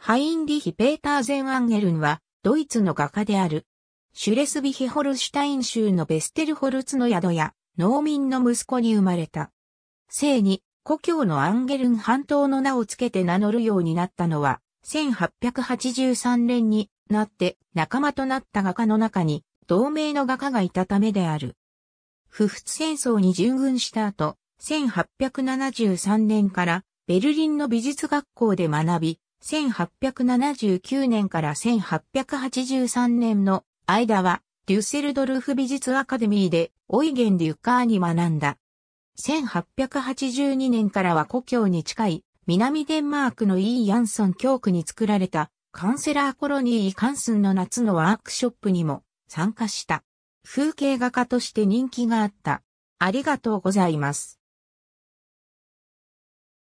ハインリヒ・ペーターゼン・アンゲルンは、ドイツの画家である。シュレスビヒ・ホルシュタイン州のベステルホルツの宿や、農民の息子に生まれた。生に、故郷のアンゲルン半島の名をつけて名乗るようになったのは、1883年になって仲間となった画家の中に、同盟の画家がいたためである。不仏戦争に従軍した後、1873年からベルリンの美術学校で学び、1879年から1883年の間は、デュッセルドルフ美術アカデミーで、オイゲン・デュッカーに学んだ。1882年からは故郷に近い、南デンマークのイー・ヤンソン教区に作られた、カンセラーコロニー・カンスンの夏のワークショップにも参加した。風景画家として人気があった。ありがとうございます。